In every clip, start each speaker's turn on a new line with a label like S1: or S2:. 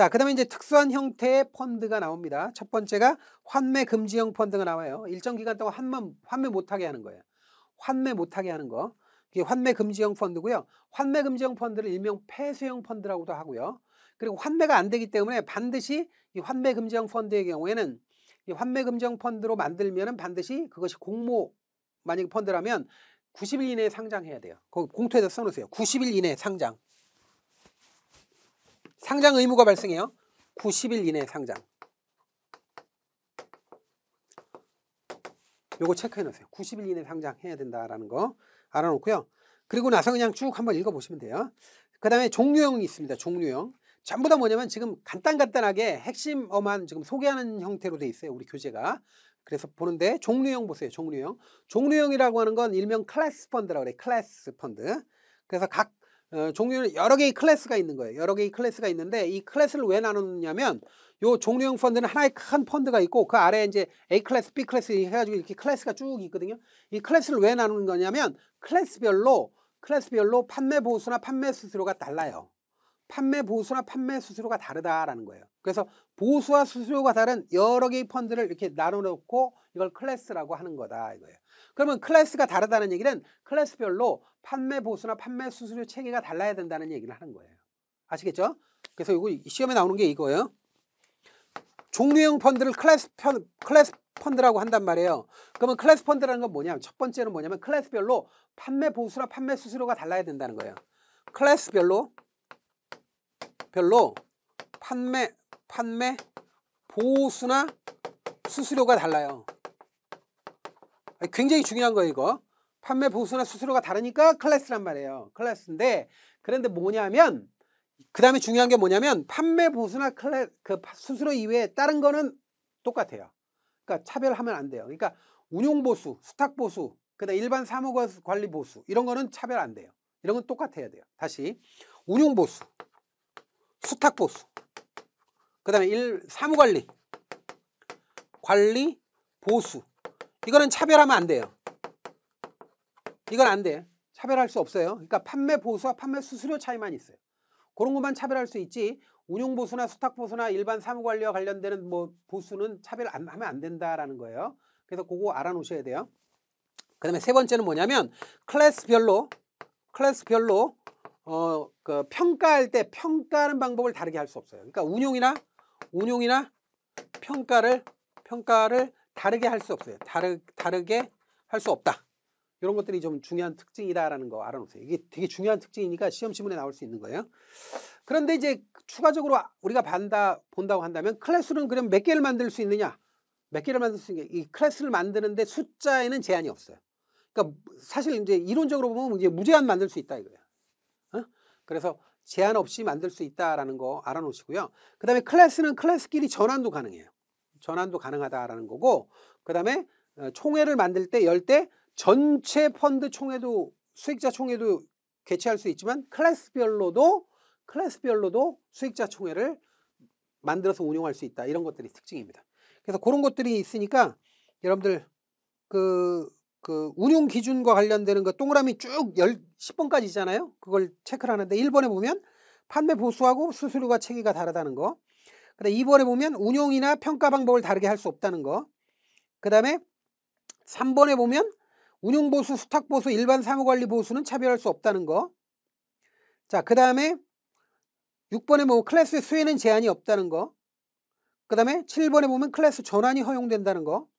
S1: 자, 그 다음에 이제 특수한 형태의 펀드가 나옵니다. 첫 번째가 환매 금지형 펀드가 나와요. 일정 기간 동안 환매, 환매 못하게 하는 거예요. 환매 못하게 하는 거. 그게 환매 금지형 펀드고요. 환매 금지형 펀드를 일명 폐쇄형 펀드라고도 하고요. 그리고 환매가 안 되기 때문에 반드시 이 환매 금지형 펀드의 경우에는 이 환매 금지형 펀드로 만들면은 반드시 그것이 공모 만약 에 펀드라면 90일 이내에 상장해야 돼요. 거 공토에다 써놓으세요. 90일 이내에 상장. 상장 의무가 발생해요. 90일 이내 상장. 요거 체크해 놓으세요. 90일 이내 상장해야 된다라는 거 알아놓고요. 그리고 나서 그냥 쭉 한번 읽어보시면 돼요. 그 다음에 종류형이 있습니다. 종류형. 전부 다 뭐냐면 지금 간단간단하게 핵심어만 지금 소개하는 형태로 돼 있어요. 우리 교재가. 그래서 보는데 종류형 보세요. 종류형. 종류형이라고 하는 건 일명 클래스 펀드라고 그래요. 클래스 펀드. 그래서 각 어, 종류는 여러 개의 클래스가 있는 거예요. 여러 개의 클래스가 있는데 이 클래스를 왜 나누냐면 요 종류형 펀드는 하나의 큰 펀드가 있고 그 아래에 이제 A 클래스, B 클래스 해가지고 이렇게 클래스가 쭉 있거든요. 이 클래스를 왜 나누는 거냐면 클래스별로 클래스별로 판매 보수나 판매 수수료가 달라요. 판매 보수나 판매 수수료가 다르다라는 거예요. 그래서 보수와 수수료가 다른 여러 개의 펀드를 이렇게 나눠놓고 이걸 클래스라고 하는 거다 이거예요. 그러면 클래스가 다르다는 얘기는 클래스별로 판매 보수나 판매 수수료 체계가 달라야 된다는 얘기를 하는 거예요. 아시겠죠? 그래서 이거 시험에 나오는 게 이거예요. 종류형 펀드를 클래스, 편, 클래스 펀드라고 한단 말이에요. 그러면 클래스 펀드라는 건 뭐냐면 첫 번째는 뭐냐면 클래스별로 판매 보수나 판매 수수료가 달라야 된다는 거예요. 클래스별로 별로 판매 판매, 보수나 수수료가 달라요. 굉장히 중요한 거예요, 이거. 판매 보수나 수수료가 다르니까 클래스란 말이에요. 클래스인데 그런데 뭐냐면 그 다음에 중요한 게 뭐냐면 판매 보수나 클래, 그 수수료 이외에 다른 거는 똑같아요. 그러니까 차별하면 안 돼요. 그러니까 운용 보수, 수탁 보수, 그다음 일반 사무 관리 보수 이런 거는 차별 안 돼요. 이런 건 똑같아야 돼요. 다시 운용 보수, 수탁 보수, 그 다음에 1, 사무관리, 관리, 보수 이거는 차별하면 안 돼요. 이건 안 돼. 차별할 수 없어요. 그러니까 판매 보수와 판매 수수료 차이만 있어요. 그런 것만 차별할 수 있지 운용 보수나 수탁 보수나 일반 사무 관리와 관련되는 뭐 보수는 차별 안 하면 안 된다라는 거예요. 그래서 그거 알아놓으셔야 돼요. 그다음에 세 번째는 뭐냐면 클래스별로 클래스별로 어 그 평가할 때 평가하는 방법을 다르게 할 수 없어요. 그러니까 운용이나 운용이나 평가를 평가를 다르게 할 수 없어요. 다르, 다르게 할 수 없다. 이런 것들이 좀 중요한 특징이다라는 거 알아놓으세요. 이게 되게 중요한 특징이니까 시험 지문에 나올 수 있는 거예요. 그런데 이제 추가적으로 우리가 반다, 본다고 한다면 클래스는 그럼 몇 개를 만들 수 있느냐? 몇 개를 만들 수 있느냐? 이 클래스를 만드는데 숫자에는 제한이 없어요. 그러니까 사실 이제 이론적으로 보면 이제 무제한 만들 수 있다 이거예요. 어? 그래서 제한 없이 만들 수 있다라는 거 알아놓으시고요. 그 다음에 클래스는 클래스끼리 전환도 가능해요. 전환도 가능하다라는 거고 그 다음에 어, 총회를 만들 때 열 때 전체 펀드 총회도 수익자 총회도 개최할 수 있지만 클래스별로도 클래스별로도 수익자 총회를 만들어서 운영할 수 있다 이런 것들이 특징입니다. 그래서 그런 것들이 있으니까 여러분들 그그 운용 기준과 관련되는 거 그 동그라미 쭉 열, 10번까지잖아요. 그걸 체크를 하는데 1번에 보면 판매 보수하고 수수료가 체계가 다르다는 거. 그다음 2번에 보면 운용이나 평가 방법을 다르게 할 수 없다는 거. 그다음에 3번에 보면 운용 보수, 수탁 보수, 일반 사무 관리 보수는 차별할 수 없다는 거. 자, 그다음에 6번에 보면 클래스 수혜는 제한이 없다는 거. 그다음에 7번에 보면 클래스 전환이 허용된다는 거.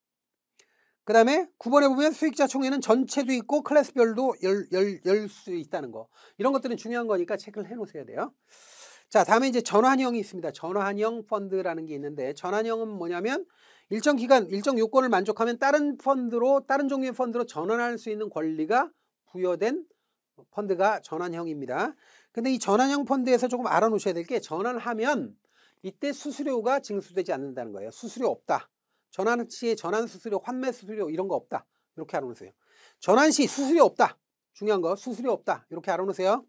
S1: 그 다음에 9번에 보면 수익자 총회는 전체도 있고 클래스별도 열 수 있다는 거 이런 것들은 중요한 거니까 체크를 해놓으셔야 돼요. 자 다음에 이제 전환형이 있습니다. 전환형 펀드라는 게 있는데 전환형은 뭐냐면 일정 기간 일정 요건을 만족하면 다른 펀드로 다른 종류의 펀드로 전환할 수 있는 권리가 부여된 펀드가 전환형입니다. 근데 이 전환형 펀드에서 조금 알아놓으셔야 될 게 전환하면 이때 수수료가 징수되지 않는다는 거예요. 수수료 없다. 전환 시에 전환 수수료, 환매 수수료 이런 거 없다. 이렇게 알아놓으세요. 전환 시 수수료 없다. 중요한 거 수수료 없다. 이렇게 알아놓으세요.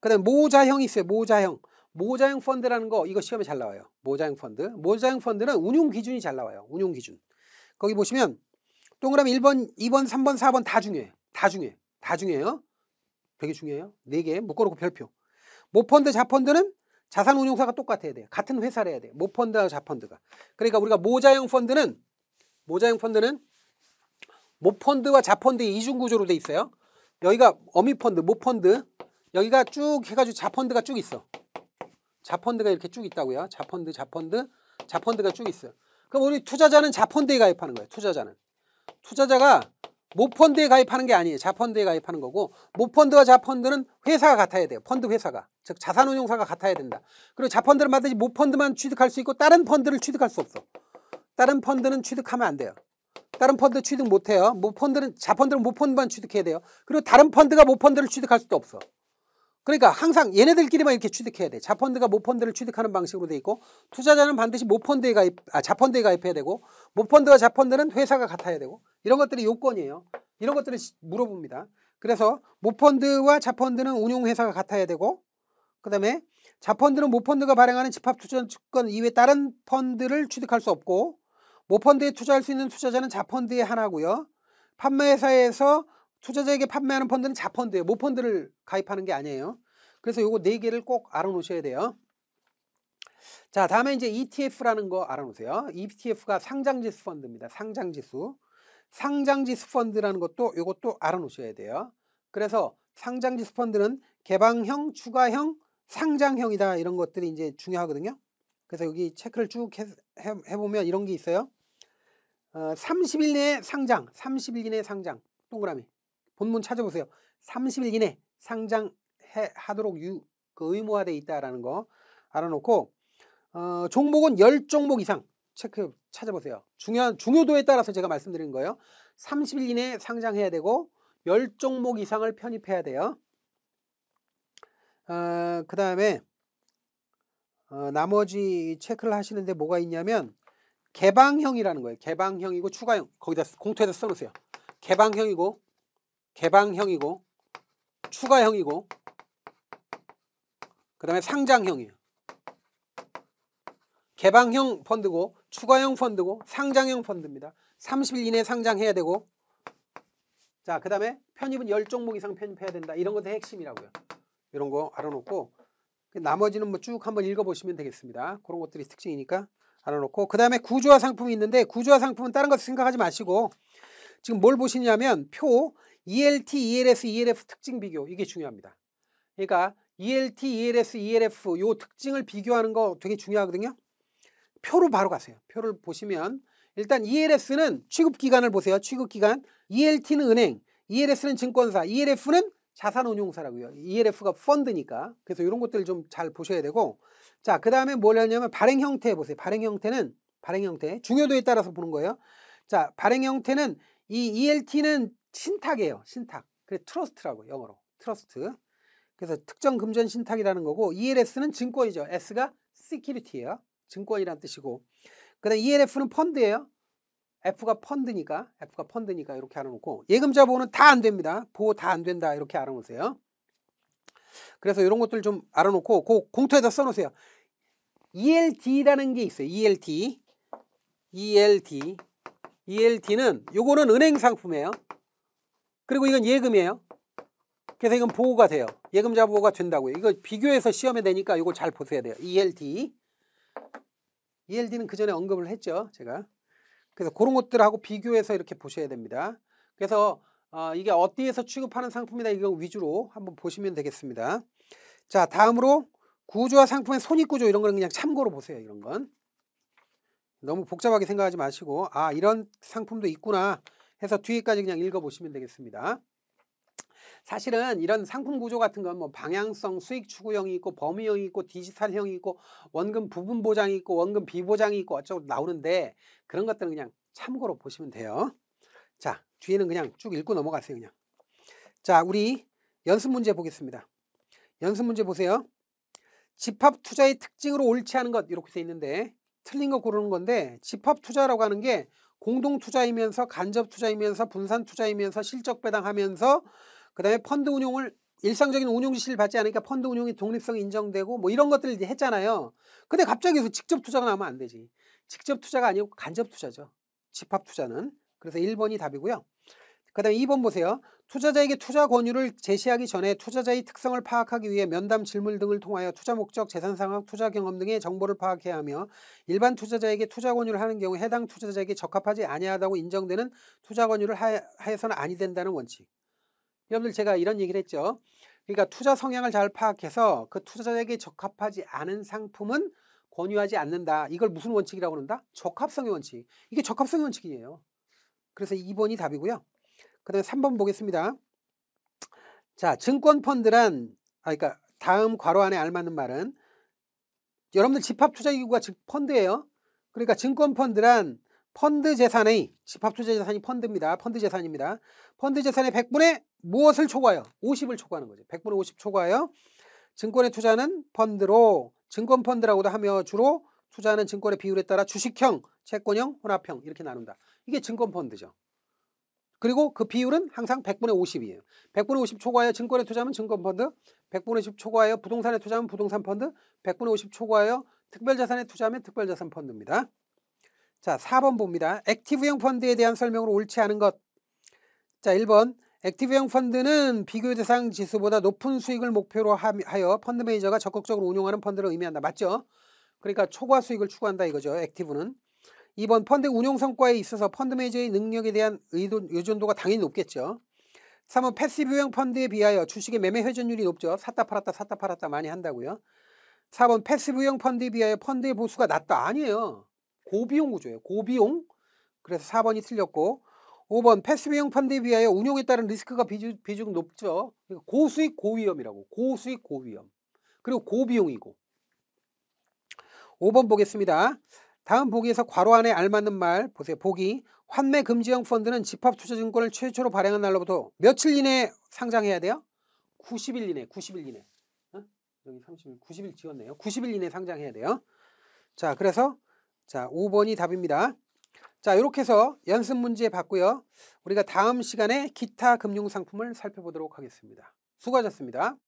S1: 그다음 모자형이 있어요. 모자형. 모자형 펀드라는 거 이거 시험에 잘 나와요. 모자형 펀드. 모자형 펀드는 운용 기준이 잘 나와요. 운용 기준. 거기 보시면 동그라미 1번, 2번, 3번, 4번 다중요해다 중요해요. 다 중요해요. 되게 중요해요. 4개 묶어놓고 별표. 모펀드, 자펀드는 자산운용사가 똑같아야 돼요. 같은 회사를 해야 돼요. 모펀드와 자펀드가. 그러니까 우리가 모자형 펀드는 모자형 펀드는 모펀드와 자펀드의 이중구조로 돼 있어요. 여기가 어미펀드, 모펀드 여기가 쭉 해가지고 자펀드가 쭉 있어. 자펀드가 이렇게 쭉 있다고요. 자펀드, 자펀드, 자펀드가 쭉 있어요. 그럼 우리 투자자는 자펀드에 가입하는 거예요. 투자자는. 투자자가 모펀드에 가입하는 게 아니에요. 자펀드에 가입하는 거고 모펀드와 자펀드는 회사가 같아야 돼요. 펀드 회사가. 즉 자산운용사가 같아야 된다. 그리고 자펀드를 받든지 모펀드만 취득할 수 있고 다른 펀드를 취득할 수 없어. 다른 펀드는 취득하면 안 돼요. 다른 펀드 취득 못해요. 모펀드는 자펀드는 모펀드만 취득해야 돼요. 그리고 다른 펀드가 모펀드를 취득할 수도 없어. 그러니까 항상 얘네들끼리만 이렇게 취득해야 돼. 자펀드가 모펀드를 취득하는 방식으로 돼 있고 투자자는 반드시 모펀드에 가입, 아 자펀드에 가입해야 되고 모펀드와 자펀드는 회사가 같아야 되고 이런 것들이 요건이에요. 이런 것들을 물어봅니다. 그래서 모펀드와 자펀드는 운용회사가 같아야 되고 그다음에 자펀드는 모펀드가 발행하는 집합투자증권 이외 에 다른 펀드를 취득할 수 없고 모펀드에 투자할 수 있는 투자자는 자펀드의 하나고요. 판매회사에서 투자자에게 판매하는 펀드는 자펀드예요. 모펀드를 가입하는 게 아니에요. 그래서 요거 네 개를 꼭 알아놓으셔야 돼요. 자, 다음에 이제 ETF라는 거 알아놓으세요. ETF가 상장지수 펀드입니다. 상장지수. 상장지수 펀드라는 것도 요것도 알아놓으셔야 돼요. 그래서 상장지수 펀드는 개방형, 추가형, 상장형이다 이런 것들이 이제 중요하거든요. 그래서 여기 체크를 쭉 해, 보면 이런 게 있어요. 어, 30일 내에 상장, 30일 내에 상장, 동그라미. 본문 찾아보세요. 30일 이내 상장하도록 유, 그 의무화돼 있다라는 거 알아놓고 어, 종목은 10종목 이상 체크 찾아보세요. 중요한 중요도에 따라서 제가 말씀드린 거예요. 30일 이내 상장해야 되고 10종목 이상을 편입해야 돼요. 어, 그 다음에 어, 나머지 체크를 하시는데 뭐가 있냐면 개방형이라는 거예요. 개방형이고 추가형 거기다 공터에다 써놓으세요. 개방형이고 개방형이고 추가형이고 그 다음에 상장형이에요. 개방형 펀드고 추가형 펀드고 상장형 펀드입니다. 30일 이내 에 상장해야 되고 자 그 다음에 편입은 10종목 이상 편입해야 된다. 이런 것도 핵심이라고요. 이런 거 알아놓고 그 나머지는 뭐 쭉 한번 읽어보시면 되겠습니다. 그런 것들이 특징이니까 알아놓고 그 다음에 구조화 상품이 있는데 구조화 상품은 다른 것 생각하지 마시고 지금 뭘 보시냐면 표 ELT, ELS, ELF 특징 비교 이게 중요합니다. 그러니까 ELT, ELS, ELF 요 특징을 비교하는 거 되게 중요하거든요. 표로 바로 가세요. 표를 보시면 일단 ELS는 취급기간을 보세요. 취급기간 ELT는 은행, ELS는 증권사, ELF는 자산운용사라고요. ELF가 펀드니까. 그래서 이런 것들을 좀 잘 보셔야 되고 자, 그 다음에 뭘 하냐면 발행 형태 보세요. 발행 형태는 발행 형태 중요도에 따라서 보는 거예요. 자, 발행 형태는 이 ELT는 신탁이에요. 신탁. 그래 트러스트라고 영어로. 트러스트. 그래서 특정 금전 신탁이라는 거고 ELS는 증권이죠. S가 시큐리티예요. 증권이란 뜻이고. 그다음 ELF는 펀드예요. F가 펀드니까 F가 펀드니까 이렇게 알아놓고 예금자 보호는 다 안 됩니다. 보호 다 안 된다 이렇게 알아놓으세요. 그래서 이런 것들 좀 알아놓고 그 공터에다 써놓으세요. ELD라는 게 있어요. ELD, ELD, ELD는 요거는 은행 상품이에요. 그리고 이건 예금이에요. 그래서 이건 보호가 돼요. 예금자 보호가 된다고요. 이거 비교해서 시험에 되니까 이거 잘 보셔야 돼요. ELD. ELD는 그 전에 언급을 했죠. 제가. 그래서 그런 것들하고 비교해서 이렇게 보셔야 됩니다. 그래서 어, 이게 어디에서 취급하는 상품이다 이건 위주로 한번 보시면 되겠습니다. 자 다음으로 구조와 상품의 손익구조 이런 거는 그냥 참고로 보세요. 이런 건. 너무 복잡하게 생각하지 마시고 아 이런 상품도 있구나 해서 뒤에까지 그냥 읽어보시면 되겠습니다. 사실은 이런 상품 구조 같은 건 뭐 방향성, 수익 추구형이 있고 범위형이 있고 디지털형이 있고 원금 부분 보장이 있고 원금 비보장이 있고 어쩌고 나오는데 그런 것들은 그냥 참고로 보시면 돼요. 자, 뒤에는 그냥 쭉 읽고 넘어가세요, 그냥. 자, 우리 연습 문제 보겠습니다. 연습 문제 보세요. 집합 투자의 특징으로 옳지 않은 것 이렇게 돼 있는데 틀린 거 고르는 건데 집합 투자라고 하는 게 공동 투자이면서 간접 투자이면서 분산 투자이면서 실적 배당하면서 그다음에 펀드 운용을 일상적인 운용 지시를 받지 않으니까 펀드 운용이 독립성이 인정되고 뭐 이런 것들을 이제 했잖아요. 근데 갑자기 직접 투자가 나오면 안 되지. 직접 투자가 아니고 간접 투자죠. 집합 투자는. 그래서 1번이 답이고요. 그다음에 2번 보세요. 투자자에게 투자 권유를 제시하기 전에 투자자의 특성을 파악하기 위해 면담 질문 등을 통하여 투자 목적, 재산 상황, 투자 경험 등의 정보를 파악해야 하며 일반 투자자에게 투자 권유를 하는 경우 해당 투자자에게 적합하지 아니하다고 인정되는 투자 권유를 하여서는 아니 된다는 원칙. 여러분들 제가 이런 얘기를 했죠. 그러니까 투자 성향을 잘 파악해서 그 투자자에게 적합하지 않은 상품은 권유하지 않는다. 이걸 무슨 원칙이라고 그런다? 적합성의 원칙. 이게 적합성의 원칙이에요. 그래서 2번이 답이고요. 그 다음에 3번 보겠습니다. 자, 증권펀드란, 아, 그니까 다음 괄호 안에 알맞는 말은 여러분들 집합투자기구가 즉 펀드예요. 그러니까 증권펀드란 펀드 재산의 집합투자 재산이 펀드입니다. 펀드 재산입니다. 펀드 재산의 100분의 무엇을 초과해요? 50을 초과하는 거죠. 100분의 50 초과해요. 증권의 투자는 펀드로 증권펀드라고도 하며 주로 투자하는 증권의 비율에 따라 주식형, 채권형, 혼합형 이렇게 나눈다. 이게 증권펀드죠. 그리고 그 비율은 항상 100분의 50이에요. 100분의 50 초과하여 증권에 투자하면 증권펀드, 100분의 10 초과하여 부동산에 투자하면 부동산 펀드, 100분의 50 초과하여 특별자산에 투자하면 특별자산 펀드입니다. 자, 4번 봅니다. 액티브형 펀드에 대한 설명으로 옳지 않은 것. 자, 1번. 액티브형 펀드는 비교 대상 지수보다 높은 수익을 목표로 하여 펀드 매니저가 적극적으로 운용하는 펀드를 의미한다. 맞죠? 그러니까 초과 수익을 추구한다 이거죠. 액티브는. 이번 펀드 운용 성과에 있어서 펀드 매니저의 능력에 대한 의존, 의존도가 당연히 높겠죠. 3은 패시브형 펀드에 비하여 주식의 매매 회전율이 높죠. 샀다 팔았다 샀다 팔았다 많이 한다고요. 4번 패시브형 펀드에 비하여 펀드의 보수가 낮다. 아니에요. 고비용 구조예요. 고비용. 그래서 4번이 틀렸고 5번 패시브형 펀드에 비하여 운용에 따른 리스크가 비중, 비중 높죠. 그러니까 고수익 고위험이라고. 고수익 고위험. 그리고 고비용이고. 5번 보겠습니다. 다음 보기에서 괄호 안에 알맞는 말 보세요. 보기 환매 금지형 펀드는 집합투자증권을 최초로 발행한 날로부터 며칠 이내에 상장해야 돼요? 90일 이내, 90일 이내. 어? 여기 30일, 90일 지었네요 90일 이내 에 상장해야 돼요. 자, 그래서 자 5번이 답입니다. 자, 이렇게 해서 연습 문제 봤고요. 우리가 다음 시간에 기타 금융 상품을 살펴보도록 하겠습니다. 수고하셨습니다.